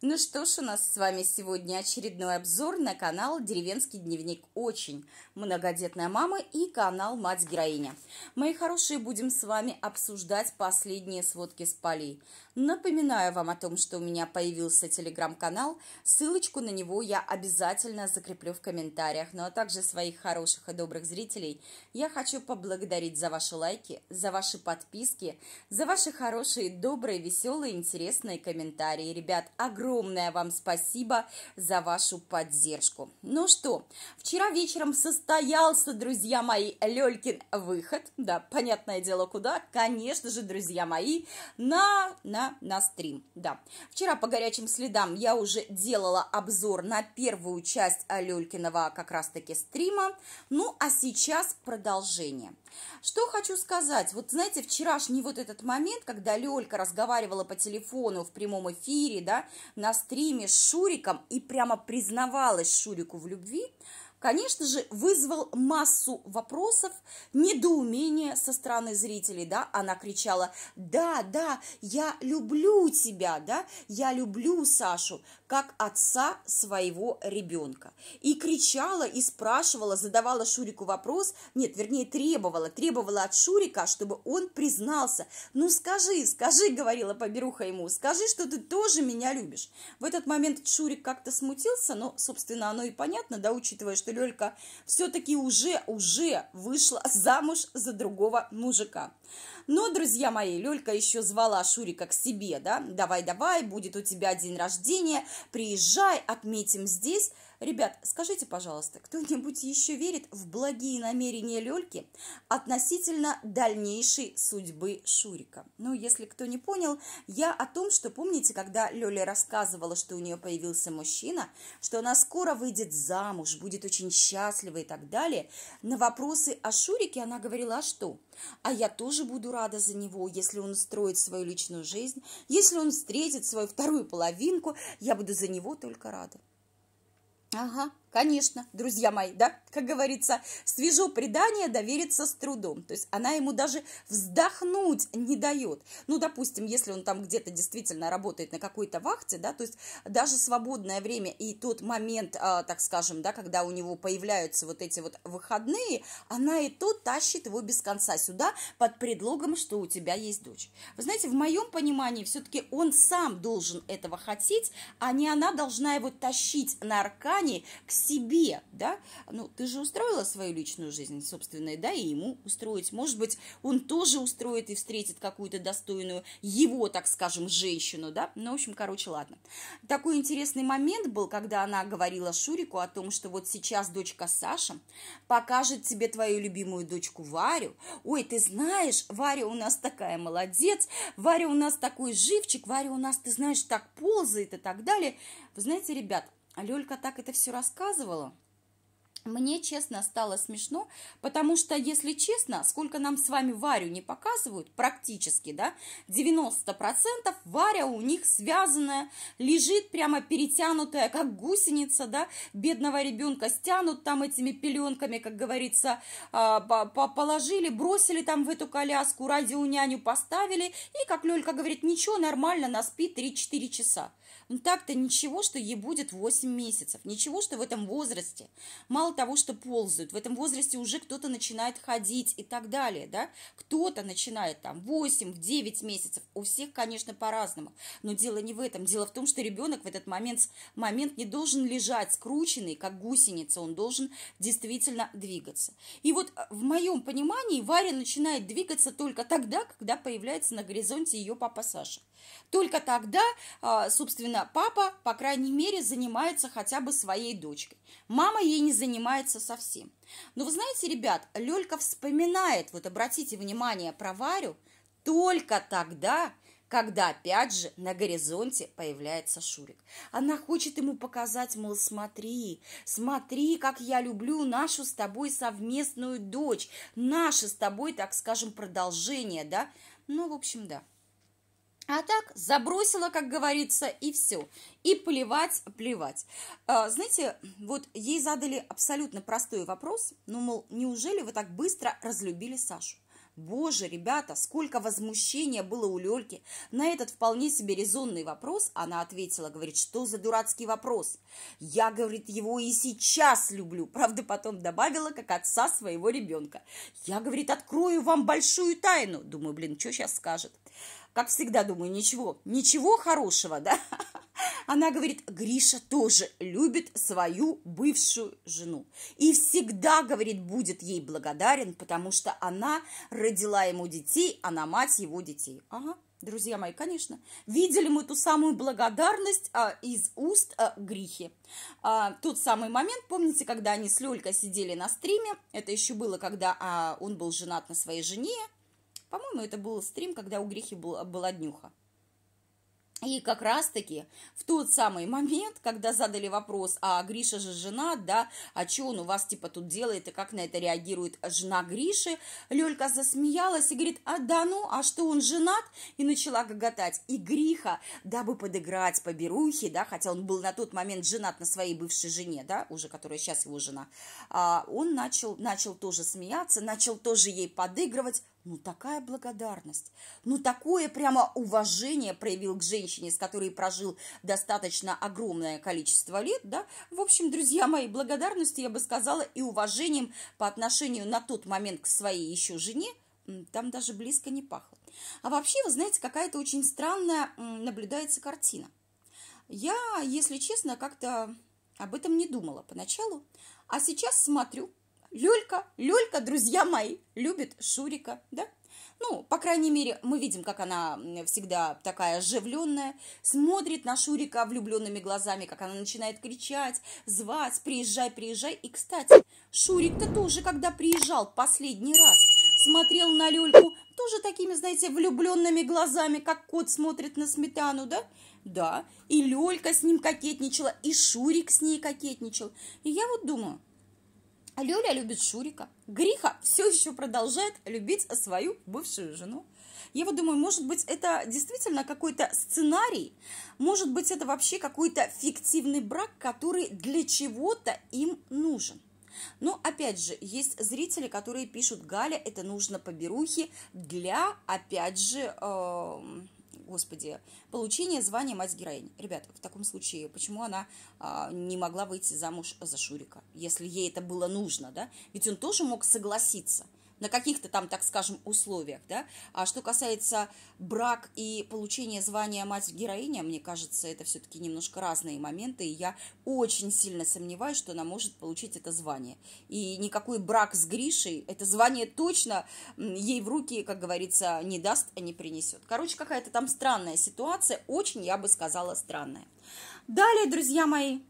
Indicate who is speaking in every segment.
Speaker 1: Ну что ж, у нас с вами сегодня очередной обзор на канал «Деревенский дневник. Очень многодетная мама» и канал «Мать-героиня». Мои хорошие, будем с вами обсуждать последние сводки с полей. Напоминаю вам о том, что у меня появился телеграм-канал. Ссылочку на него я обязательно закреплю в комментариях. Ну а также своих хороших и добрых зрителей я хочу поблагодарить за ваши лайки, за ваши подписки, за ваши хорошие, добрые, веселые, интересные комментарии. Ребят, огромное а огромное вам спасибо за вашу поддержку. Ну что, вчера вечером состоялся, друзья мои, Лелькин выход. Да, понятное дело, куда? Конечно же, друзья мои, на, на, на стрим. Да, вчера по горячим следам я уже делала обзор на первую часть Лелькиного как раз-таки стрима. Ну, а сейчас продолжение. Что хочу сказать. Вот знаете, вчерашний вот этот момент, когда Лёлька разговаривала по телефону в прямом эфире, да, на стриме с Шуриком и прямо признавалась Шурику в любви, конечно же, вызвал массу вопросов, недоумения со стороны зрителей, да, она кричала, да, да, я люблю тебя, да, я люблю Сашу, как отца своего ребенка. И кричала, и спрашивала, задавала Шурику вопрос, нет, вернее, требовала, требовала от Шурика, чтобы он признался. «Ну скажи, скажи», — говорила поберуха ему, — «скажи, что ты тоже меня любишь». В этот момент Шурик как-то смутился, но, собственно, оно и понятно, да, учитывая, что Лёлька все-таки уже, уже вышла замуж за другого мужика. Но, друзья мои, Лёлька еще звала Шурика к себе, да, давай-давай, будет у тебя день рождения, Приезжай, отметим здесь Ребят, скажите, пожалуйста, кто-нибудь еще верит в благие намерения Лёльки относительно дальнейшей судьбы Шурика? Ну, если кто не понял, я о том, что помните, когда Лёля рассказывала, что у нее появился мужчина, что она скоро выйдет замуж, будет очень счастлива и так далее, на вопросы о Шурике она говорила, а что? А я тоже буду рада за него, если он строит свою личную жизнь, если он встретит свою вторую половинку, я буду за него только рада. 啊哈。Конечно, друзья мои, да, как говорится, свежо предание довериться с трудом. То есть она ему даже вздохнуть не дает. Ну, допустим, если он там где-то действительно работает на какой-то вахте, да, то есть даже свободное время и тот момент, а, так скажем, да, когда у него появляются вот эти вот выходные, она и то тащит его без конца сюда под предлогом, что у тебя есть дочь. Вы знаете, в моем понимании все-таки он сам должен этого хотеть, а не она должна его тащить на аркане к себе, да, ну, ты же устроила свою личную жизнь собственная, да, и ему устроить, может быть, он тоже устроит и встретит какую-то достойную его, так скажем, женщину, да, ну, в общем, короче, ладно. Такой интересный момент был, когда она говорила Шурику о том, что вот сейчас дочка Саша покажет тебе твою любимую дочку Варю, ой, ты знаешь, Варя у нас такая молодец, Варя у нас такой живчик, Варя у нас, ты знаешь, так ползает и так далее. Вы знаете, ребят, а Лёлька так это все рассказывала, мне, честно, стало смешно, потому что, если честно, сколько нам с вами Варю не показывают, практически, да, 90% Варя у них связанная, лежит прямо перетянутая, как гусеница, да, бедного ребенка стянут там этими пеленками, как говорится, а, положили, бросили там в эту коляску, няню поставили, и, как Лёлька говорит, ничего, нормально, она спит 3-4 часа. Ну так-то ничего, что ей будет 8 месяцев, ничего, что в этом возрасте. Мало мало того, что ползают, в этом возрасте уже кто-то начинает ходить и так далее, да, кто-то начинает там 8-9 месяцев, у всех, конечно, по-разному, но дело не в этом, дело в том, что ребенок в этот момент, момент не должен лежать скрученный, как гусеница, он должен действительно двигаться. И вот э, в моем понимании Варя начинает двигаться только тогда, когда появляется на горизонте ее папа Саша. Только тогда, а, собственно, папа, по крайней мере, занимается хотя бы своей дочкой. Мама ей не занимается занимается совсем. Но вы знаете, ребят, Лёлька вспоминает, вот обратите внимание про Варю, только тогда, когда, опять же, на горизонте появляется Шурик. Она хочет ему показать, мол, смотри, смотри, как я люблю нашу с тобой совместную дочь, наше с тобой, так скажем, продолжение, да? Ну, в общем, да. А так забросила, как говорится, и все. И плевать, плевать. А, знаете, вот ей задали абсолютно простой вопрос, ну, мол, неужели вы так быстро разлюбили Сашу? Боже, ребята, сколько возмущения было у Лёльки. На этот вполне себе резонный вопрос она ответила, говорит, что за дурацкий вопрос? Я, говорит, его и сейчас люблю. Правда, потом добавила, как отца своего ребенка. Я, говорит, открою вам большую тайну. Думаю, блин, что сейчас скажет? как всегда думаю, ничего, ничего хорошего, да? Она говорит, Гриша тоже любит свою бывшую жену. И всегда, говорит, будет ей благодарен, потому что она родила ему детей, она а мать его детей. Ага, друзья мои, конечно. Видели мы ту самую благодарность а, из уст а, Грихи. А, тот самый момент, помните, когда они с Лёлькой сидели на стриме, это еще было, когда а, он был женат на своей жене, по-моему, это был стрим, когда у Грехи был, была днюха. И как раз-таки в тот самый момент, когда задали вопрос, а Гриша же жена, да, а что он у вас типа тут делает, и как на это реагирует жена Гриши, Лёлька засмеялась и говорит, а да ну, а что он женат? И начала гоготать. И Гриха, дабы подыграть по Берухе, да, хотя он был на тот момент женат на своей бывшей жене, да, уже которая сейчас его жена, а он начал, начал тоже смеяться, начал тоже ей подыгрывать, ну, такая благодарность, ну, такое прямо уважение проявил к женщине, с которой прожил достаточно огромное количество лет, да. В общем, друзья мои, благодарность я бы сказала, и уважением по отношению на тот момент к своей еще жене, там даже близко не пахло. А вообще, вы знаете, какая-то очень странная наблюдается картина. Я, если честно, как-то об этом не думала поначалу, а сейчас смотрю – Люлька, Люлька, друзья мои, любит Шурика, да? Ну, по крайней мере, мы видим, как она всегда такая оживленная, смотрит на Шурика влюбленными глазами, как она начинает кричать, звать, приезжай, приезжай. И, кстати, Шурик-то тоже, когда приезжал последний раз, смотрел на Люльку тоже такими, знаете, влюбленными глазами, как кот смотрит на сметану, да? Да, и Лёлька с ним кокетничала, и Шурик с ней кокетничал. И я вот думаю, а Люля любит Шурика. Гриха все еще продолжает любить свою бывшую жену. Я вот думаю, может быть, это действительно какой-то сценарий, может быть, это вообще какой-то фиктивный брак, который для чего-то им нужен. Но, опять же, есть зрители, которые пишут, Галя, это нужно поберухи для, опять же, э господи, получение звания мать героинь, Ребята, в таком случае, почему она а, не могла выйти замуж за Шурика, если ей это было нужно, да? Ведь он тоже мог согласиться – на каких-то там, так скажем, условиях, да. А что касается брак и получения звания мать-героиня, мне кажется, это все-таки немножко разные моменты, и я очень сильно сомневаюсь, что она может получить это звание. И никакой брак с Гришей это звание точно ей в руки, как говорится, не даст, а не принесет. Короче, какая-то там странная ситуация, очень, я бы сказала, странная. Далее, друзья мои,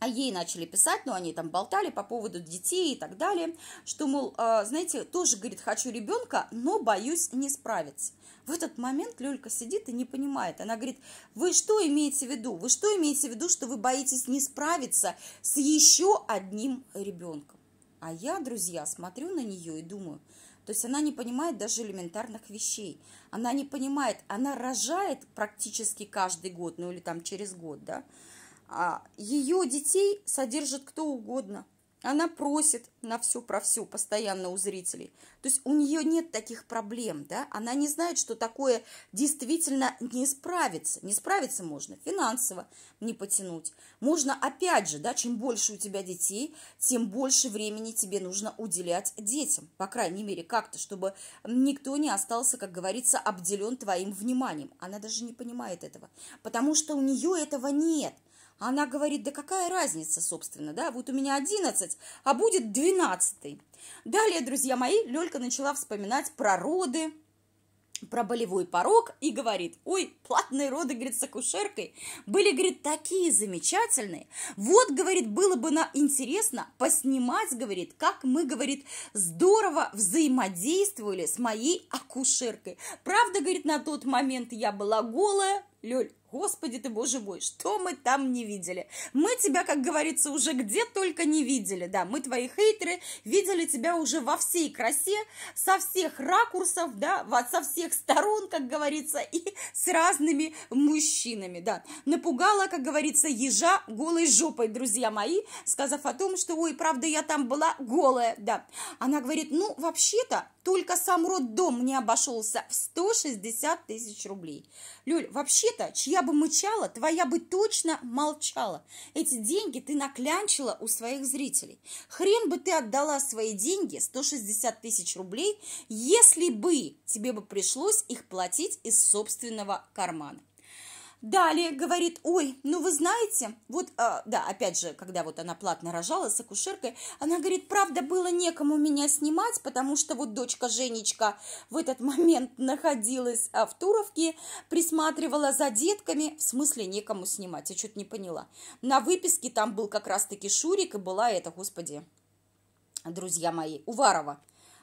Speaker 1: а ей начали писать, но ну, они там болтали по поводу детей и так далее, что, мол, а, знаете, тоже, говорит, хочу ребенка, но боюсь не справиться. В этот момент Лёлька сидит и не понимает. Она говорит, вы что имеете в виду? Вы что имеете в виду, что вы боитесь не справиться с еще одним ребенком? А я, друзья, смотрю на нее и думаю, то есть она не понимает даже элементарных вещей. Она не понимает, она рожает практически каждый год, ну или там через год, да, а Ее детей содержит кто угодно. Она просит на все про все постоянно у зрителей. То есть у нее нет таких проблем, да? Она не знает, что такое действительно не справиться. Не справиться можно финансово не потянуть. Можно, опять же, да, чем больше у тебя детей, тем больше времени тебе нужно уделять детям. По крайней мере, как-то, чтобы никто не остался, как говорится, обделен твоим вниманием. Она даже не понимает этого, потому что у нее этого нет – она говорит, да какая разница, собственно, да, вот у меня 11, а будет 12. Далее, друзья мои, Лёлька начала вспоминать про роды, про болевой порог и говорит, ой, платные роды, говорит, с акушеркой были, говорит, такие замечательные. Вот, говорит, было бы на интересно поснимать, говорит, как мы, говорит, здорово взаимодействовали с моей акушеркой. Правда, говорит, на тот момент я была голая, Лёль, Господи ты, боже мой, что мы там не видели? Мы тебя, как говорится, уже где только не видели, да, мы твои хейтеры, видели тебя уже во всей красе, со всех ракурсов, да, со всех сторон, как говорится, и с разными мужчинами, да. Напугала, как говорится, ежа голой жопой, друзья мои, сказав о том, что, ой, правда, я там была голая, да. Она говорит, ну, вообще-то, только сам роддом мне обошелся в 160 тысяч рублей. Люль, вообще-то, чья бы мычала, твоя бы точно молчала. Эти деньги ты наклянчила у своих зрителей. Хрен бы ты отдала свои деньги, 160 тысяч рублей, если бы тебе бы пришлось их платить из собственного кармана. Далее говорит, ой, ну вы знаете, вот, э, да, опять же, когда вот она платно рожала с акушеркой, она говорит, правда, было некому меня снимать, потому что вот дочка Женечка в этот момент находилась а, в Туровке, присматривала за детками, в смысле некому снимать, я что-то не поняла. На выписке там был как раз-таки Шурик и была это, господи, друзья мои, Уварова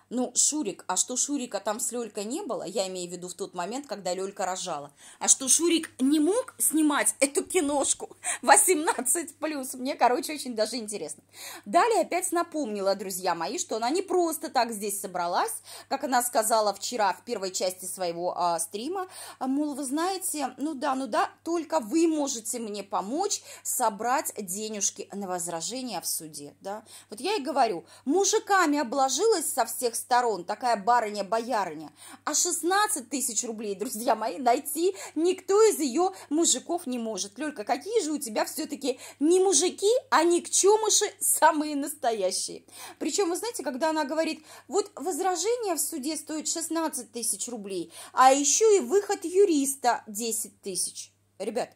Speaker 1: ну, Шурик, а что Шурика там с Лёлькой не было, я имею в виду в тот момент, когда Лёлька рожала, а что Шурик не мог снимать эту киношку 18+, мне, короче, очень даже интересно. Далее опять напомнила, друзья мои, что она не просто так здесь собралась, как она сказала вчера в первой части своего а, стрима, мол, вы знаете, ну да, ну да, только вы можете мне помочь собрать денежки на возражение в суде, да. Вот я и говорю, мужиками обложилась со всех всех сторон, такая барыня-боярыня. А 16 тысяч рублей, друзья мои, найти никто из ее мужиков не может. Лёлька, какие же у тебя все-таки не мужики, а никчемыши самые настоящие. Причем, вы знаете, когда она говорит, вот возражение в суде стоит 16 тысяч рублей, а еще и выход юриста 10 тысяч. Ребят,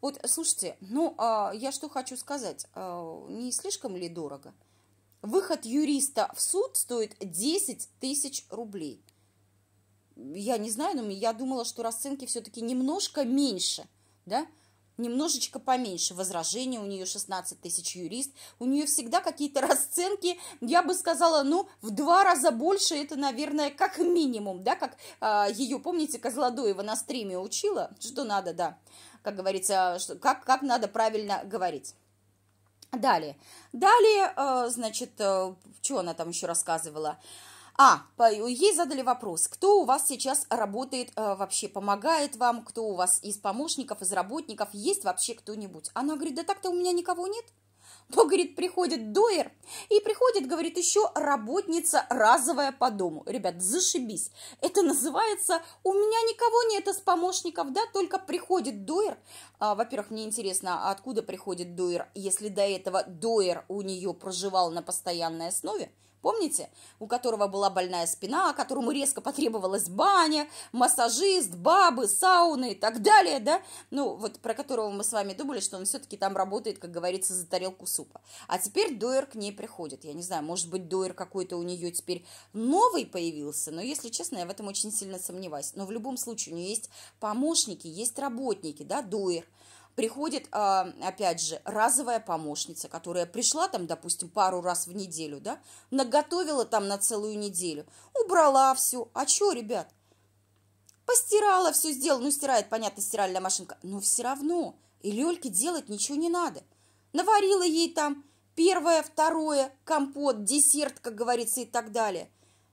Speaker 1: вот слушайте, ну а, я что хочу сказать, а, не слишком ли дорого? Выход юриста в суд стоит 10 тысяч рублей. Я не знаю, но я думала, что расценки все-таки немножко меньше, да, немножечко поменьше. Возражение у нее 16 тысяч юрист, у нее всегда какие-то расценки, я бы сказала, ну, в два раза больше, это, наверное, как минимум, да, как э, а, ее, помните, Козлодоева на стриме учила, что надо, да, как говорится, что, как, как надо правильно говорить. Далее. Далее, э, значит, э, что она там еще рассказывала? А, ей задали вопрос, кто у вас сейчас работает, э, вообще помогает вам, кто у вас из помощников, из работников, есть вообще кто-нибудь? Она говорит, да так-то у меня никого нет то говорит, приходит доер, и приходит, говорит, еще работница разовая по дому. Ребят, зашибись. Это называется «У меня никого нет из помощников», да, только приходит доер. А, во-первых, мне интересно, а откуда приходит доер, если до этого доер у нее проживал на постоянной основе. Помните, у которого была больная спина, которому резко потребовалась баня, массажист, бабы, сауны и так далее, да? Ну, вот про которого мы с вами думали, что он все-таки там работает, как говорится, за тарелку супа. А теперь Дойер к ней приходит. Я не знаю, может быть, Дойер какой-то у нее теперь новый появился, но, если честно, я в этом очень сильно сомневаюсь. Но в любом случае у нее есть помощники, есть работники, да, Дойер – приходит, а, опять же, разовая помощница, которая пришла там, допустим, пару раз в неделю, да, наготовила там на целую неделю, убрала все. А что, ребят? Постирала все, сделала. Ну, стирает, понятно, стиральная машинка. Но все равно. И Лёльке делать ничего не надо. Наварила ей там первое, второе, компот, десерт, как говорится, и так далее.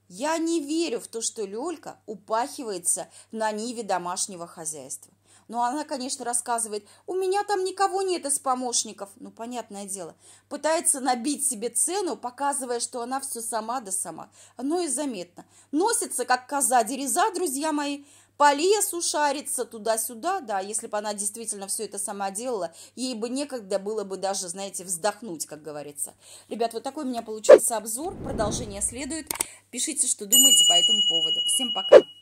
Speaker 1: Я не верю в то, что Лёлька упахивается на ниве домашнего хозяйства. Но она, конечно, рассказывает, у меня там никого нет из помощников. Ну, понятное дело. Пытается набить себе цену, показывая, что она все сама да сама. Оно и заметно. Носится, как коза дереза, друзья мои по лесу шарится туда-сюда, да, если бы она действительно все это сама делала, ей бы некогда было бы даже, знаете, вздохнуть, как говорится. Ребят, вот такой у меня получился обзор, продолжение следует. Пишите, что думаете по этому поводу. Всем пока!